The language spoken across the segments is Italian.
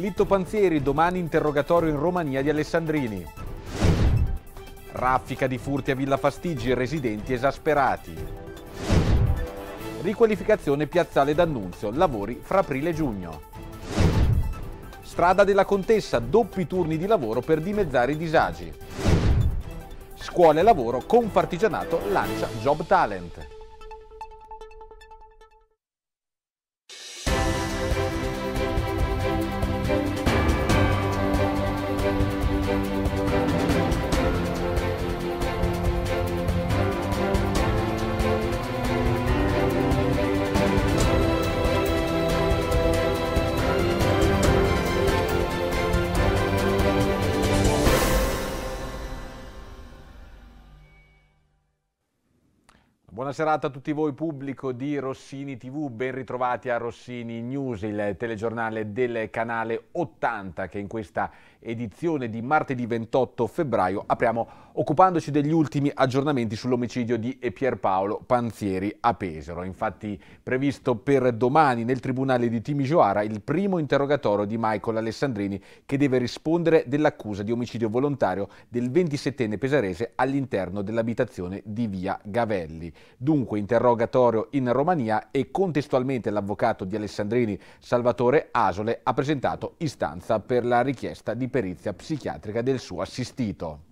Delitto Panzieri, domani interrogatorio in Romania di Alessandrini. Raffica di furti a Villa Fastigi, residenti esasperati. Riqualificazione piazzale d'Annunzio, lavori fra aprile e giugno. Strada della Contessa, doppi turni di lavoro per dimezzare i disagi. Scuola e lavoro, Confartigianato lancia Job Talent. Buona serata a tutti voi pubblico di Rossini TV, ben ritrovati a Rossini News, il telegiornale del canale 80 che in questa edizione di martedì 28 febbraio apriamo occupandoci degli ultimi aggiornamenti sull'omicidio di Pierpaolo Panzieri a Pesaro. Infatti previsto per domani nel Tribunale di Timisoara il primo interrogatorio di Michael Alessandrini che deve rispondere dell'accusa di omicidio volontario del 27enne pesarese all'interno dell'abitazione di via Gavelli. Dunque interrogatorio in Romania e contestualmente l'avvocato di Alessandrini Salvatore Asole ha presentato istanza per la richiesta di perizia psichiatrica del suo assistito.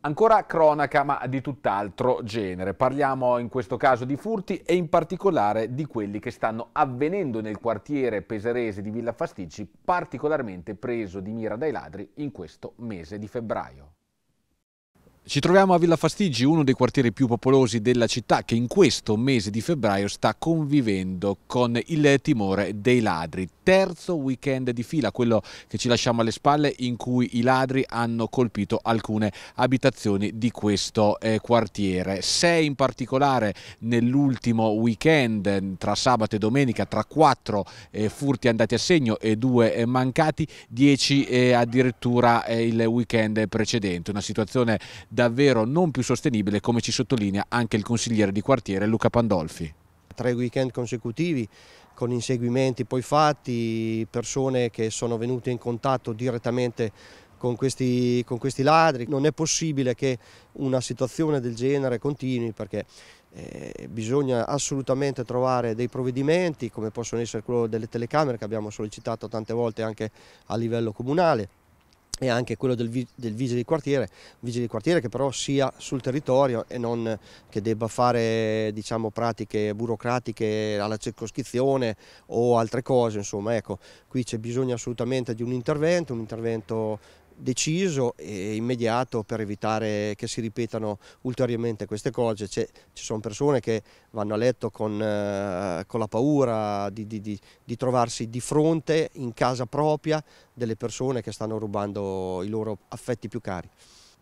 Ancora cronaca, ma di tutt'altro genere. Parliamo in questo caso di furti e in particolare di quelli che stanno avvenendo nel quartiere peserese di Villa Fasticci, particolarmente preso di mira dai ladri in questo mese di febbraio. Ci troviamo a Villa Fastigi, uno dei quartieri più popolosi della città che in questo mese di febbraio sta convivendo con il timore dei ladri. Terzo weekend di fila, quello che ci lasciamo alle spalle, in cui i ladri hanno colpito alcune abitazioni di questo eh, quartiere. Sei in particolare nell'ultimo weekend, tra sabato e domenica, tra quattro eh, furti andati a segno e due eh, mancati, dieci eh, addirittura eh, il weekend precedente. Una situazione davvero non più sostenibile come ci sottolinea anche il consigliere di quartiere Luca Pandolfi. Tre weekend consecutivi con inseguimenti poi fatti, persone che sono venute in contatto direttamente con questi, con questi, ladri. Non è possibile che una situazione del genere continui perché eh, bisogna assolutamente trovare dei provvedimenti come possono essere quello delle telecamere che abbiamo sollecitato tante volte anche a livello comunale e anche quello del, vi, del, vigile di quartiere, vigile di quartiere che però sia sul territorio e non che debba fare diciamo, pratiche burocratiche alla circoscrizione o altre cose, insomma, ecco, qui c'è bisogno assolutamente di un intervento, un intervento deciso e immediato per evitare che si ripetano ulteriormente queste cose. ci sono persone che vanno a letto con, eh, con la paura di, di, di, di, trovarsi di fronte in casa propria delle persone che stanno rubando i loro affetti più cari.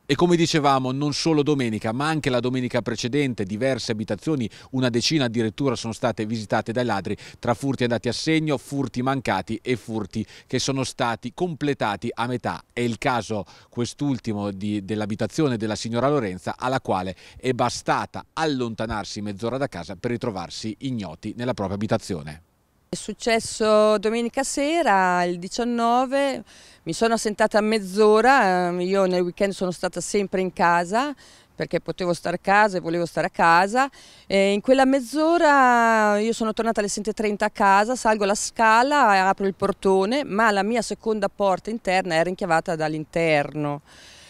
E come dicevamo, non solo domenica, ma anche la domenica precedente, diverse abitazioni, una decina addirittura, sono state visitate dai ladri, tra furti andati a segno, furti mancati e furti che sono stati completati a metà. È il caso quest'ultimo dell'abitazione della signora Lorenza, alla quale è bastata allontanarsi mezz'ora da casa per ritrovarsi ignoti nella propria abitazione. È successo domenica sera, il 19, mi sono assentata a mezz'ora, ehm, io nel weekend sono stata sempre in casa perché potevo stare a casa e volevo stare a casa. E in quella mezz'ora io sono tornata alle 7.30 a casa, salgo la scala, apro il portone, ma la mia seconda porta interna era inchiavata dall'interno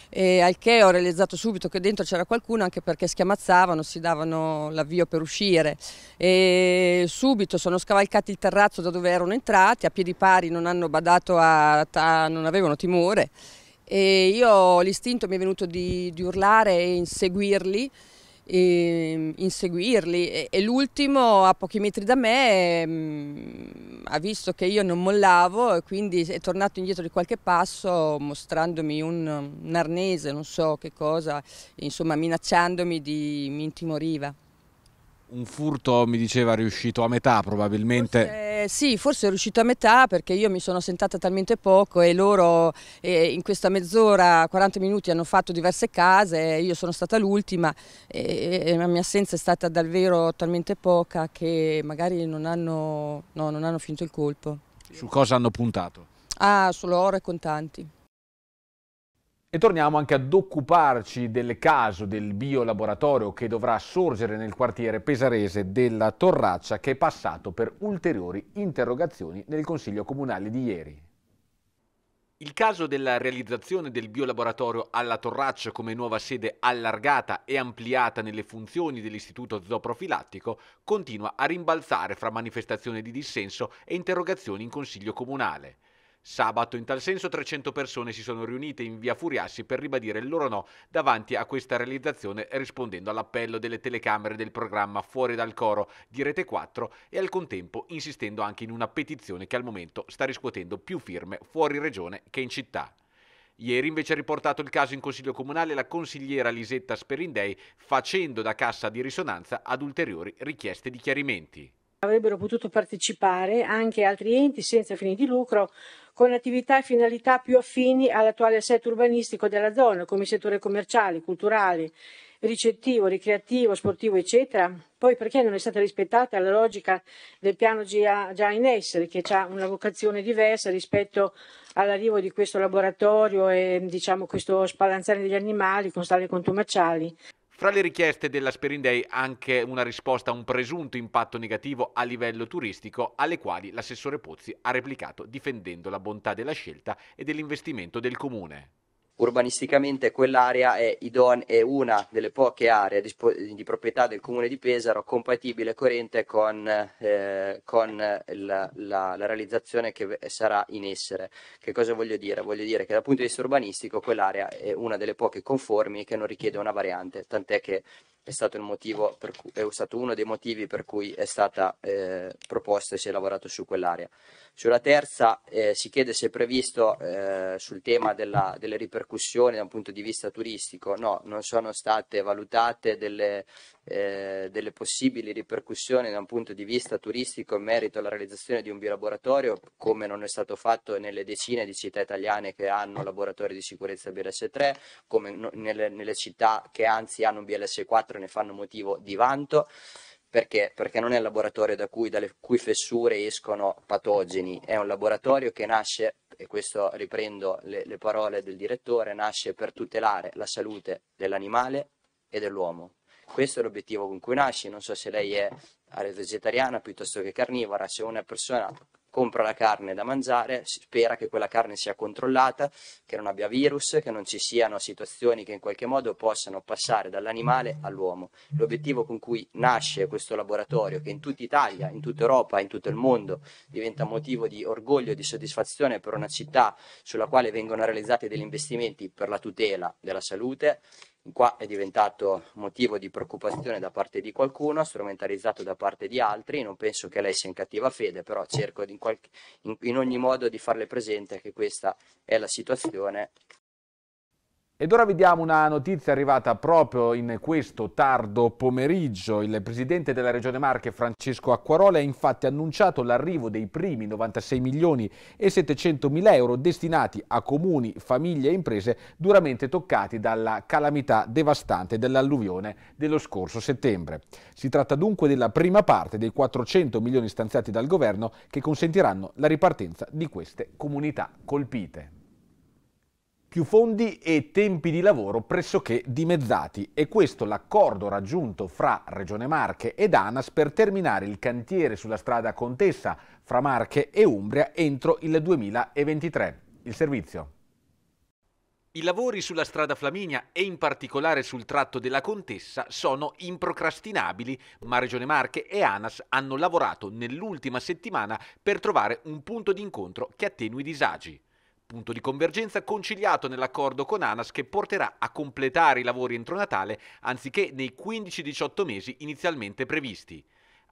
e al che ho realizzato subito che dentro c'era qualcuno anche perché schiamazzavano, si davano l'avvio per uscire e subito sono scavalcati il terrazzo da dove erano entrati, a piedi pari non hanno badato a, a non avevano timore e io l'istinto mi è venuto di, di urlare e inseguirli e, ehm, inseguirli e, e l'ultimo a pochi metri da me mh, ehm, ha visto che io non mollavo e quindi è tornato indietro di qualche passo mostrandomi un, un arnese, non so che cosa, insomma minacciandomi di mi intimoriva. Un furto mi diceva riuscito a metà probabilmente. Forse sì, forse è riuscito a metà perché io mi sono sentata talmente poco e loro eh, in questa mezz'ora, 40 minuti hanno fatto diverse case, io sono stata l'ultima e, e, la mia assenza è stata davvero talmente poca che magari non hanno, no, non hanno finito il colpo. Su cosa hanno puntato? Ah, solo oro e contanti. E torniamo anche ad occuparci del caso del biolaboratorio che dovrà sorgere nel quartiere pesarese della Torraccia che è passato per ulteriori interrogazioni nel Consiglio Comunale di ieri. Il caso della realizzazione del biolaboratorio alla Torraccia come nuova sede allargata e ampliata nelle funzioni dell'istituto zooprofilattico continua a rimbalzare fra manifestazioni di dissenso e interrogazioni in Consiglio Comunale. Sabato in tal senso 300 persone si sono riunite in via Furiassi per ribadire il loro no davanti a questa realizzazione rispondendo all'appello delle telecamere del programma Fuori dal coro di Rete 4 e al contempo insistendo anche in una petizione che al momento sta riscuotendo più firme fuori regione che in città. Ieri invece ha riportato il caso in Consiglio Comunale la consigliera Lisetta Sperindei facendo da cassa di risonanza ad ulteriori richieste di chiarimenti. Avrebbero potuto partecipare anche altri enti senza fini di lucro con attività e finalità più affini all'attuale assetto urbanistico della zona, come i settori commerciali, culturali, ricettivo, ricreativo, sportivo, eccetera. Poi perché non è stata rispettata la logica del piano già in essere, che ha una vocazione diversa rispetto all'arrivo di questo laboratorio e diciamo, questo spalanzare degli animali con stalle contumaciali. Fra le richieste dell'Asperin Day anche una risposta a un presunto impatto negativo a livello turistico, alle quali l'assessore Pozzi ha replicato difendendo la bontà della scelta e dell'investimento del comune. Urbanisticamente quell'area è, è, una delle poche aree di, di, proprietà del comune di Pesaro compatibile e coerente con, eh, con la, la, la, realizzazione che sarà in essere. Che cosa voglio dire? Voglio dire che dal punto di vista urbanistico quell'area è una delle poche conformi che non richiede una variante, tant'è che è stato, cui, è stato, uno dei motivi per cui è stata eh, proposta e si è lavorato su quell'area. Sulla terza eh, si chiede se è previsto eh, sul tema della, delle ripercussioni da un punto di vista turistico. No, non sono state valutate delle, eh, delle possibili ripercussioni da un punto di vista turistico in merito alla realizzazione di un biolaboratorio, come non è stato fatto nelle decine di città italiane che hanno laboratori di sicurezza BLS3, come no, nelle, nelle città che anzi hanno un BLS4 altro ne fanno motivo di vanto. Perché? Perché non è un laboratorio da cui, dalle cui fessure escono patogeni, è un laboratorio che nasce, e questo riprendo le, le parole del direttore, nasce per tutelare la salute dell'animale e dell'uomo. Questo è l'obiettivo con cui nasce, non so se lei è vegetariana piuttosto che carnivora, se una persona compra la carne da mangiare, spera che quella carne sia controllata, che non abbia virus, che non ci siano situazioni che in qualche modo possano passare dall'animale all'uomo. L'obiettivo con cui nasce questo laboratorio, che in tutta Italia, in tutta Europa, in tutto il mondo diventa motivo di orgoglio e di soddisfazione per una città sulla quale vengono realizzati degli investimenti per la tutela della salute, qua è diventato motivo di preoccupazione da parte di qualcuno, strumentalizzato da parte di altri, non penso che lei sia in cattiva fede, però cerco in, qualche, in, in ogni modo di farle presente che questa è la situazione ed ora vediamo una notizia arrivata proprio in questo tardo pomeriggio. Il presidente della Regione Marche, Francesco Acquarola, ha infatti annunciato l'arrivo dei primi 96 milioni e 700 mila euro destinati a comuni, famiglie e imprese duramente toccati dalla calamità devastante dell'alluvione dello scorso settembre. Si tratta dunque della prima parte dei 400 milioni stanziati dal governo che consentiranno la ripartenza di queste comunità colpite più fondi e tempi di lavoro pressoché dimezzati. E questo l'accordo raggiunto fra Regione Marche ed ANAS per terminare il cantiere sulla strada Contessa fra Marche e Umbria entro il 2023. Il servizio. I lavori sulla strada Flaminia e in particolare sul tratto della Contessa sono improcrastinabili, ma Regione Marche e ANAS hanno lavorato nell'ultima settimana per trovare un punto d'incontro che attenui i disagi punto di convergenza conciliato nell'accordo con ANAS che porterà a completare i lavori entro Natale anziché nei 15-18 mesi inizialmente previsti.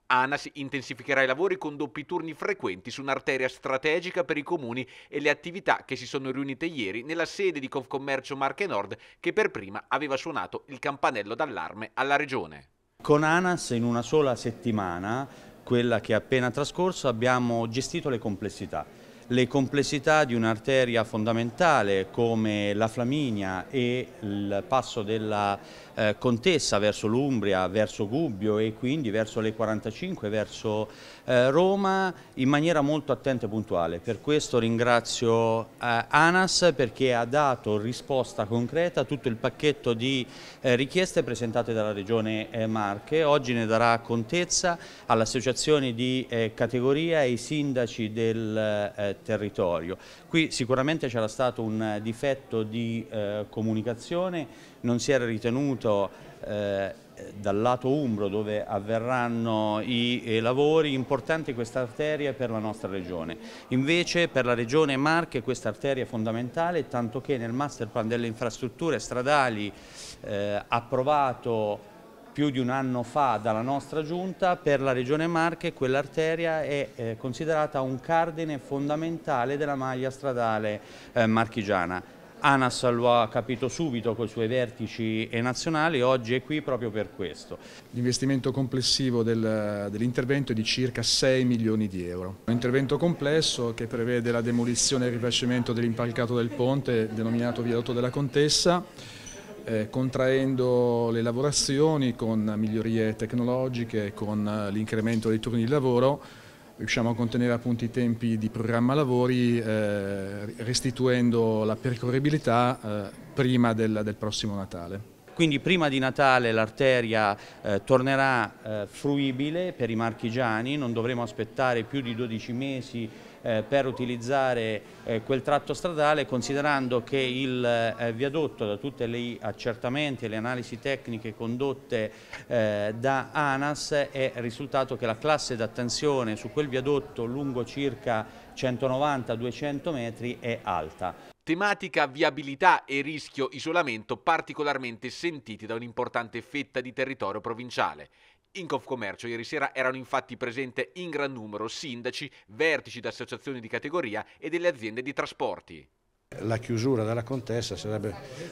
ANAS intensificherà i lavori con doppi turni frequenti su un'arteria strategica per i comuni e le attività che si sono riunite ieri nella sede di Confcommercio Marche Nord che per prima aveva suonato il campanello d'allarme alla regione. Con ANAS in una sola settimana, quella che è appena trascorsa, abbiamo gestito le complessità le complessità di un'arteria fondamentale come la Flaminia e il passo della eh, Contessa verso l'Umbria, verso Gubbio e quindi verso le 45, verso eh, Roma in maniera molto attenta e puntuale. Per questo ringrazio eh, ANAS perché ha dato risposta concreta a tutto il pacchetto di eh, richieste presentate dalla Regione eh, Marche. Oggi ne darà contezza all'associazione di eh, categoria e ai sindaci del territorio. Qui sicuramente c'era stato un difetto di comunicazione, non si era ritenuto appunto eh, dal lato umbro dove avverranno i, i lavori, importanti questa arteria per la nostra regione. Invece per la regione Marche questa arteria è fondamentale, tanto che nel master plan delle infrastrutture stradali eh, approvato più di un anno fa dalla nostra giunta, per la Regione Marche quell'arteria è eh, considerata un cardine fondamentale della maglia stradale eh, marchigiana. Anas lo ha capito subito con i suoi vertici e nazionali e oggi è qui proprio per questo. L'investimento complessivo del, dell'intervento è di circa 6 milioni di euro. Un intervento complesso che prevede la demolizione e il rifacimento dell'impalcato del ponte denominato Viadotto della Contessa eh, contraendo le lavorazioni con migliorie tecnologiche, con eh, l'incremento dei turni di lavoro riusciamo a contenere appunto i tempi di programma lavori eh, restituendo la percorribilità eh, prima del, del prossimo Natale quindi prima di Natale l'arteria eh, tornerà eh, fruibile per i marchigiani, non dovremo aspettare più di 12 mesi eh, per utilizzare eh, quel tratto stradale considerando che il eh, viadotto da tutti gli accertamenti e le analisi tecniche condotte da ANAS è risultato che la classe d'attenzione su quel viadotto lungo circa 190-200 metri è alta tematica viabilità e rischio isolamento particolarmente sentiti da un'importante fetta di territorio provinciale. In Confcommercio ieri sera erano infatti presenti in gran numero sindaci, vertici di associazioni di categoria e delle aziende di trasporti. La chiusura della contessa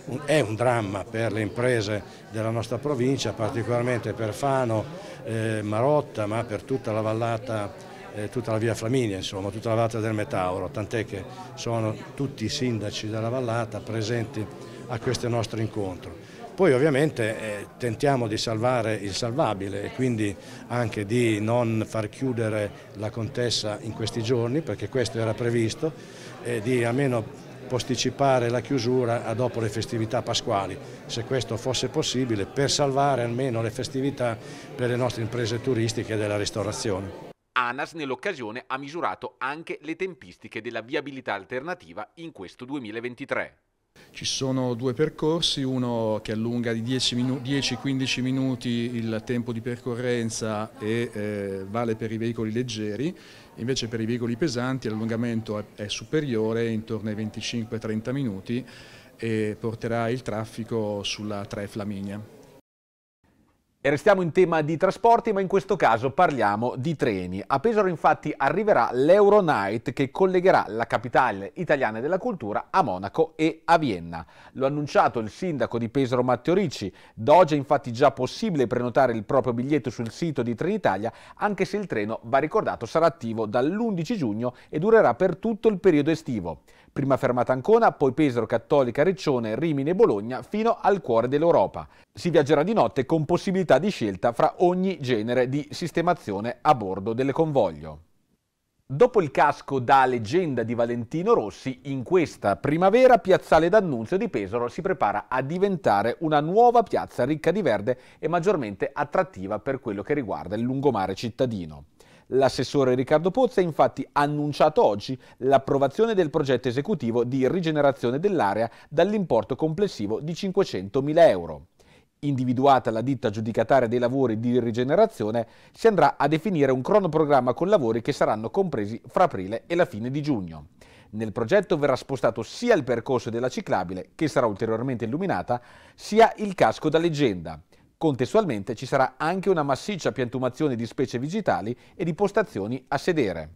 un, è un dramma per le imprese della nostra provincia, particolarmente per Fano, eh, Marotta, ma per tutta la vallata, eh, tutta la via Flaminia, insomma, tutta la vallata del Metauro, tant'è che sono tutti i sindaci della vallata presenti a questo nostro incontro. Poi ovviamente eh, tentiamo di salvare il salvabile e quindi anche di non far chiudere la contessa in questi giorni perché questo era previsto e di almeno posticipare la chiusura a dopo le festività pasquali, se questo fosse possibile, per salvare almeno le festività per le nostre imprese turistiche e della ristorazione. ANAS nell'occasione ha misurato anche le tempistiche della viabilità alternativa in questo 2023. Ci sono due percorsi, uno che allunga di 10-15 minuti il tempo di percorrenza e eh, vale per i veicoli leggeri, invece per i veicoli pesanti l'allungamento è, è superiore, intorno ai 25-30 minuti e porterà il traffico sulla 3 Flaminia. E restiamo in tema di trasporti, ma in questo caso parliamo di treni. A Pesaro infatti arriverà l'Euronight che collegherà la capitale italiana della cultura a Monaco e a Vienna. Lo ha annunciato il sindaco di Pesaro Matteo Ricci. Da oggi è infatti già possibile prenotare il proprio biglietto sul sito di Trenitalia, anche se il treno, va ricordato, sarà attivo dall'11 giugno e durerà per tutto il periodo estivo. Prima fermata Ancona, poi Pesaro, Cattolica, Riccione, Rimini e Bologna fino al cuore dell'Europa. Si viaggerà di notte con possibilità di scelta fra ogni genere di sistemazione a bordo del convoglio. Dopo il casco da leggenda di Valentino Rossi, in questa primavera Piazzale d'Annunzio di Pesaro si prepara a diventare una nuova piazza ricca di verde e maggiormente attrattiva per quello che riguarda il lungomare cittadino. L'assessore Riccardo Pozza ha infatti annunciato oggi l'approvazione del progetto esecutivo di rigenerazione dell'area dall'importo complessivo di 500.000 euro. Individuata la ditta giudicataria dei lavori di rigenerazione, si andrà a definire un cronoprogramma con lavori che saranno compresi fra aprile e la fine di giugno. Nel progetto verrà spostato sia il percorso della ciclabile, che sarà ulteriormente illuminata, sia il casco da leggenda. Contestualmente ci sarà anche una massiccia piantumazione di specie vegetali e di postazioni a sedere.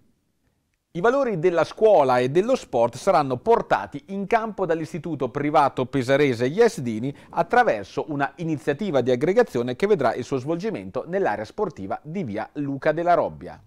I valori della scuola e dello sport saranno portati in campo dall'istituto privato pesarese Yesdini attraverso una iniziativa di aggregazione che vedrà il suo svolgimento nell'area sportiva di via Luca della Robbia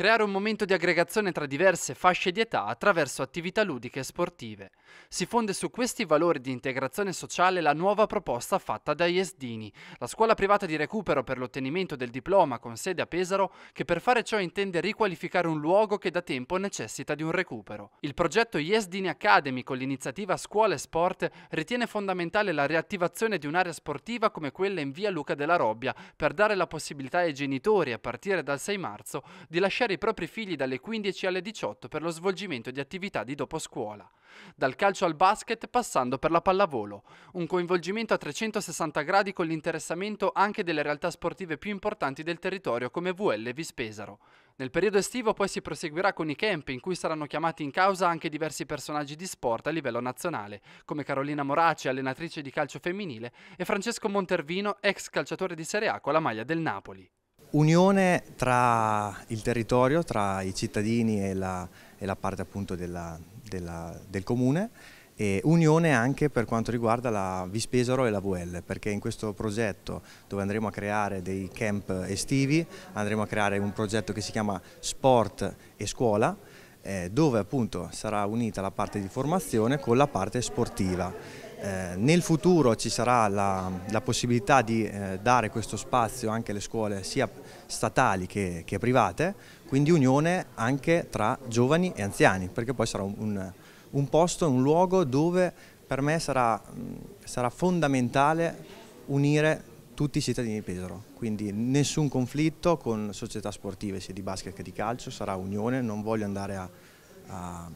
creare un momento di aggregazione tra diverse fasce di età attraverso attività ludiche e sportive. Si fonde su questi valori di integrazione sociale la nuova proposta fatta da IESDINI, la scuola privata di recupero per l'ottenimento del diploma con sede a Pesaro, che per fare ciò intende riqualificare un luogo che da tempo necessita di un recupero. Il progetto IESDINI Academy con l'iniziativa Scuola e Sport ritiene fondamentale la riattivazione di un'area sportiva come quella in via Luca della Robbia per dare la possibilità ai genitori, a partire dal 6 marzo, di lasciare i propri figli dalle 15 alle 18 per lo svolgimento di attività di dopo scuola. Dal calcio al basket passando per la pallavolo, un coinvolgimento a 360 gradi con l'interessamento anche delle realtà sportive più importanti del territorio come VL e Vispesaro. Nel periodo estivo poi si proseguirà con i camp in cui saranno chiamati in causa anche diversi personaggi di sport a livello nazionale, come Carolina Moraci, allenatrice di calcio femminile, e Francesco Montervino, ex calciatore di Serie A con la maglia del Napoli. Unione tra il territorio, tra i cittadini e la, e la parte appunto della, della, del comune e unione anche per quanto riguarda la Vispesaro e la VL perché in questo progetto dove andremo a creare dei camp estivi andremo a creare un progetto che si chiama Sport e Scuola eh, dove appunto sarà unita la parte di formazione con la parte sportiva eh, nel futuro ci sarà la, la possibilità di eh, dare questo spazio anche alle scuole sia statali che, che, private, quindi unione anche tra giovani e anziani, perché poi sarà un, un, un posto, un luogo dove per me sarà, sarà fondamentale unire tutti i cittadini di Pesaro, quindi nessun conflitto con società sportive sia di basket che di calcio, sarà unione, non voglio andare a, a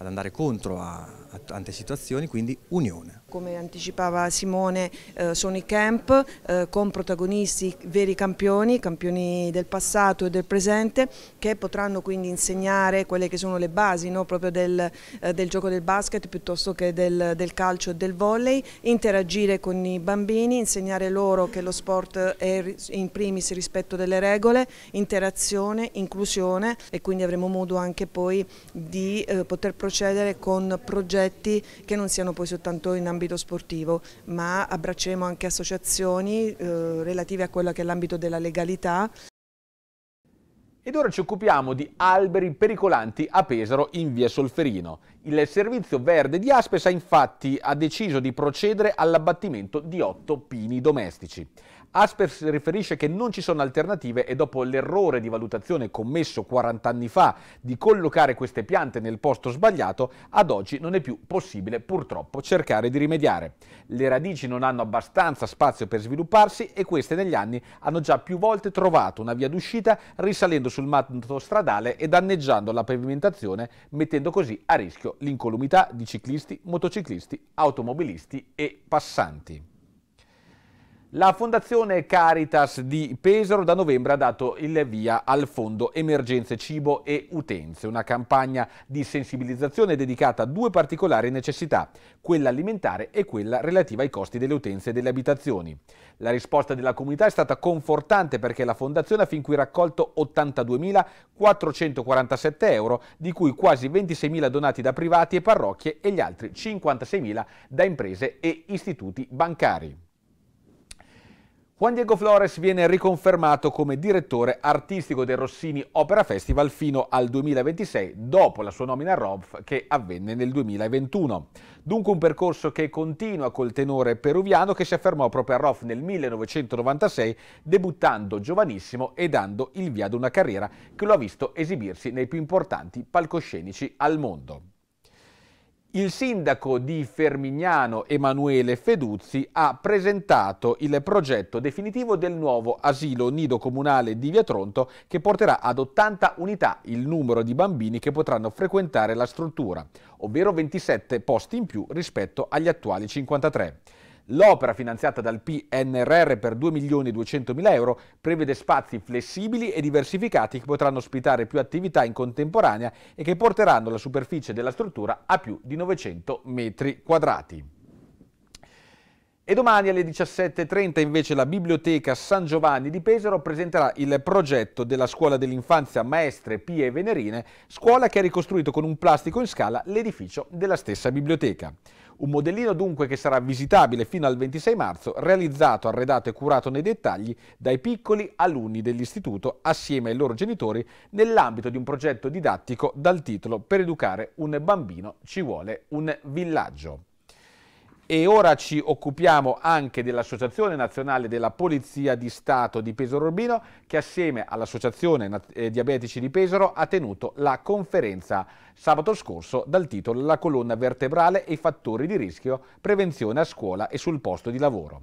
ad andare contro a, a tante situazioni, quindi unione. Come anticipava Simone eh, sono i camp eh, con protagonisti veri campioni, campioni del passato e del presente che potranno quindi insegnare quelle che sono le basi no? proprio del, eh, del, gioco del basket piuttosto che del, del calcio e del volley, interagire con i bambini, insegnare loro che lo sport è in primis rispetto delle regole, interazione, inclusione e quindi avremo modo anche poi di eh, poter progettare procedere con progetti che non siano poi soltanto in ambito sportivo, ma abbracceremo anche associazioni eh, relative a quello che è l'ambito della legalità. Ed ora ci occupiamo di alberi pericolanti a Pesaro in via Solferino. Il servizio verde di Aspes ha infatti ha deciso di procedere all'abbattimento di otto pini domestici. Asper riferisce che non ci sono alternative e dopo l'errore di valutazione commesso 40 anni fa di collocare queste piante nel posto sbagliato, ad oggi non è più possibile purtroppo cercare di rimediare. Le radici non hanno abbastanza spazio per svilupparsi e queste negli anni hanno già più volte trovato una via d'uscita risalendo sul matto stradale e danneggiando la pavimentazione, mettendo così a rischio l'incolumità di ciclisti, motociclisti, automobilisti e passanti. La Fondazione Caritas di Pesaro da novembre ha dato il via al fondo Emergenze Cibo e Utenze, una campagna di sensibilizzazione dedicata a due particolari necessità, quella alimentare e quella relativa ai costi delle utenze e delle abitazioni. La risposta della comunità è stata confortante perché la Fondazione ha fin qui raccolto 82.447 euro, di cui quasi 26.000 donati da privati e parrocchie e gli altri 56.000 da imprese e istituti bancari. Juan Diego Flores viene riconfermato come direttore artistico del Rossini Opera Festival fino al 2026, dopo la sua nomina a ROV che avvenne nel 2021. Dunque un percorso che continua col tenore peruviano che si affermò proprio a ROV nel 1996, debuttando giovanissimo e dando il via ad una carriera che lo ha visto esibirsi nei più importanti palcoscenici al mondo il sindaco di Fermignano Emanuele Feduzzi ha presentato il progetto definitivo del nuovo asilo nido comunale di Via Tronto che porterà ad 80 unità il numero di bambini che potranno frequentare la struttura, ovvero 27 posti in più rispetto agli attuali 53. L'opera, finanziata dal PNRR per 2 milioni e 200 mila euro, prevede spazi flessibili e diversificati che potranno ospitare più attività in contemporanea e che porteranno la superficie della struttura a più di 900 metri quadrati. E domani alle 17.30 invece la Biblioteca San Giovanni di Pesaro presenterà il progetto della Scuola dell'Infanzia Maestre Pie e Venerine, scuola che ha ricostruito con un plastico in scala l'edificio della stessa biblioteca. Un modellino dunque che sarà visitabile fino al 26 marzo, realizzato, arredato e curato nei dettagli dai piccoli alunni dell'istituto assieme ai loro genitori nell'ambito di un progetto didattico dal titolo Per educare un bambino ci vuole un villaggio. E ora ci occupiamo anche dell'Associazione Nazionale della Polizia di Stato di Pesaro Urbino che assieme all'Associazione eh, Diabetici di Pesaro ha tenuto la conferenza sabato scorso dal titolo La colonna vertebrale e i fattori di rischio, prevenzione a scuola e sul posto di lavoro.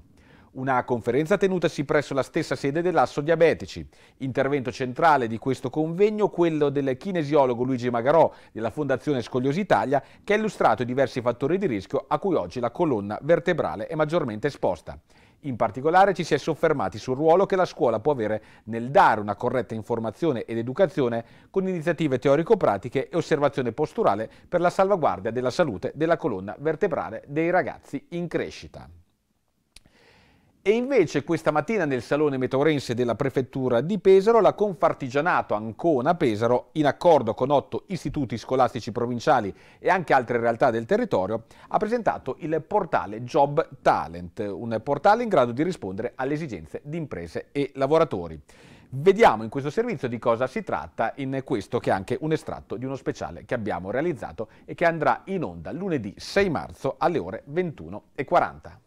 Una conferenza tenutasi presso la stessa sede dell'Asso Diabetici. Intervento centrale di questo convegno quello del kinesiologo Luigi Magarò della Fondazione Scogliosi Italia che ha illustrato i diversi fattori di rischio a cui oggi la colonna vertebrale è maggiormente esposta. In particolare ci si è soffermati sul ruolo che la scuola può avere nel dare una corretta informazione ed educazione con iniziative teorico-pratiche e osservazione posturale per la salvaguardia della salute della colonna vertebrale dei ragazzi in crescita. E invece questa mattina nel Salone Metorense della Prefettura di Pesaro la Confartigianato Ancona Pesaro, in accordo con otto istituti scolastici provinciali e anche altre realtà del territorio, ha presentato il portale Job Talent, un portale in grado di rispondere alle esigenze di imprese e lavoratori. Vediamo in questo servizio di cosa si tratta in questo che è anche un estratto di uno speciale che abbiamo realizzato e che andrà in onda lunedì 6 marzo alle ore 21.40.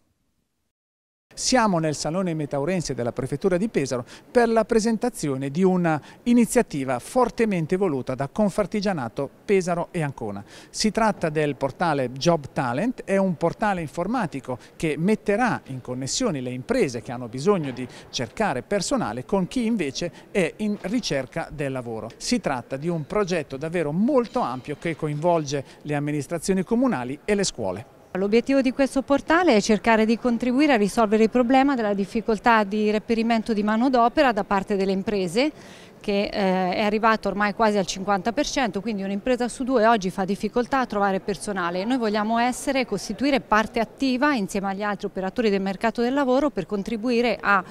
Siamo nel Salone Metaurense della Prefettura di Pesaro per la presentazione di un'iniziativa fortemente voluta da Confartigianato Pesaro e Ancona. Si tratta del portale Job Talent, è un portale informatico che metterà in connessione le imprese che hanno bisogno di cercare personale con chi invece è in ricerca del lavoro. Si tratta di un progetto davvero molto ampio che coinvolge le amministrazioni comunali e le scuole. L'obiettivo di questo portale è cercare di contribuire a risolvere il problema della difficoltà di reperimento di manodopera da parte delle imprese che eh, è arrivato ormai quasi al 50%, quindi un'impresa su due oggi fa difficoltà a trovare personale. Noi vogliamo essere, costituire parte attiva insieme agli altri operatori del mercato del lavoro per contribuire a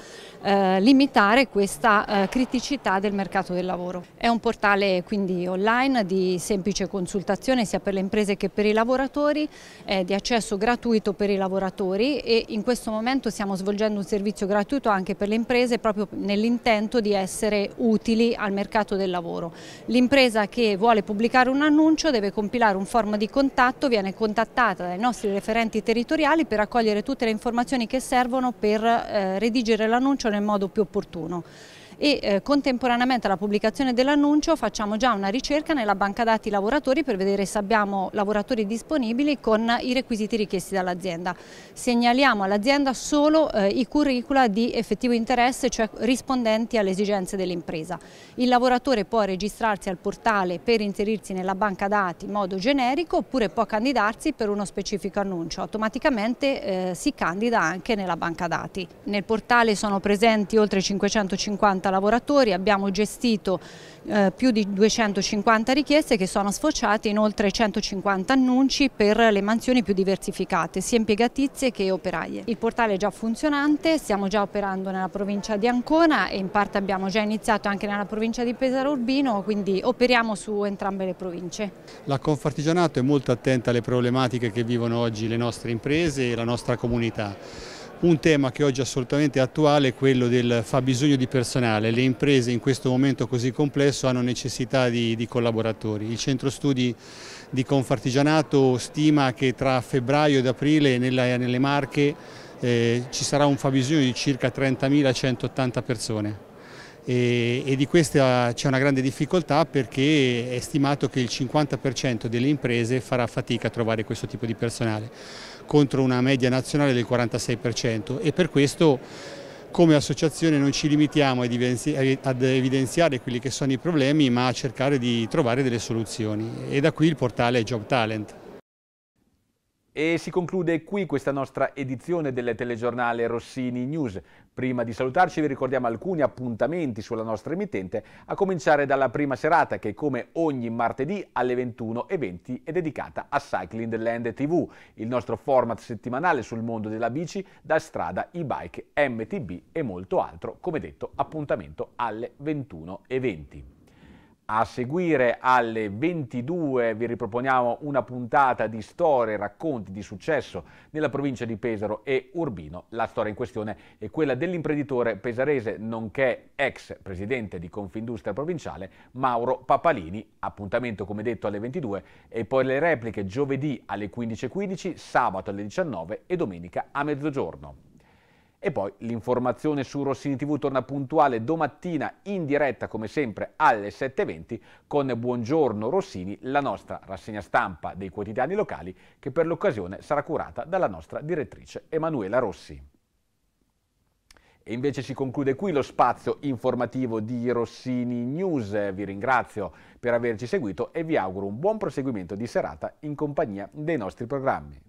eh, limitare questa eh, criticità del mercato del lavoro. È un portale quindi online di semplice consultazione sia per le imprese che per i lavoratori, di accesso gratuito per i lavoratori e in questo momento stiamo svolgendo un servizio gratuito anche per le imprese proprio nell'intento di essere utili utili al mercato del lavoro. L'impresa che vuole pubblicare un annuncio deve compilare un form di contatto, viene contattata dai nostri referenti territoriali per accogliere tutte le informazioni che servono per eh, redigere l'annuncio nel modo più opportuno e eh, contemporaneamente alla pubblicazione dell'annuncio facciamo già una ricerca nella banca dati lavoratori per vedere se abbiamo lavoratori disponibili con i requisiti richiesti dall'azienda. Segnaliamo all'azienda solo eh, i curricula di effettivo interesse, cioè rispondenti alle esigenze dell'impresa. Il lavoratore può registrarsi al portale per inserirsi nella banca dati in modo generico oppure può candidarsi per uno specifico annuncio. Automaticamente eh, si candida anche nella banca dati. Nel portale sono presenti oltre 550 150 lavoratori, abbiamo gestito eh, più di 250 richieste che sono sfociate in oltre 150 annunci per le mansioni più diversificate, sia impiegatizie che operaie. Il portale è già funzionante, stiamo già operando nella provincia di Ancona e in parte abbiamo già iniziato anche nella provincia di Pesaro Urbino, quindi operiamo su entrambe le province. La Confartigianato è molto attenta alle problematiche che vivono oggi le nostre imprese e la nostra comunità. Un tema che oggi è assolutamente attuale è quello del fabbisogno di personale. Le imprese in questo momento così complesso hanno necessità di, di collaboratori. Il centro studi di Confartigianato stima che tra febbraio ed aprile nella, nelle Marche eh, ci sarà un fabbisogno di circa 30.180 persone e, e, di questa c'è una grande difficoltà perché è stimato che il 50% delle imprese farà fatica a trovare questo tipo di personale contro una media nazionale del 46% e per questo come associazione non ci limitiamo ad evidenziare quelli che sono i problemi ma a cercare di trovare delle soluzioni e da qui il portale Job Talent. E si conclude qui questa nostra edizione del telegiornale Rossini News. Prima di salutarci vi ricordiamo alcuni appuntamenti sulla nostra emittente, a cominciare dalla prima serata che come ogni martedì alle 21.20 è dedicata a Cycling the Land TV, il nostro format settimanale sul mondo della bici, da strada, e-bike, MTB e molto altro, come detto appuntamento alle 21.20. A seguire alle 22 vi riproponiamo una puntata di storie, e racconti di successo nella provincia di Pesaro e Urbino. La storia in questione è quella dell'imprenditore pesarese, nonché ex presidente di Confindustria Provinciale, Mauro Papalini. Appuntamento come detto alle 22 e poi le repliche giovedì alle 15.15, sabato alle 19 e domenica a mezzogiorno. E poi l'informazione su Rossini TV torna puntuale domattina in diretta come sempre alle 7.20 con Buongiorno Rossini, la nostra rassegna stampa dei quotidiani locali che per l'occasione sarà curata dalla nostra direttrice Emanuela Rossi. E invece si conclude qui lo spazio informativo di Rossini News. Vi ringrazio per averci seguito e vi auguro un buon proseguimento di serata in compagnia dei nostri programmi.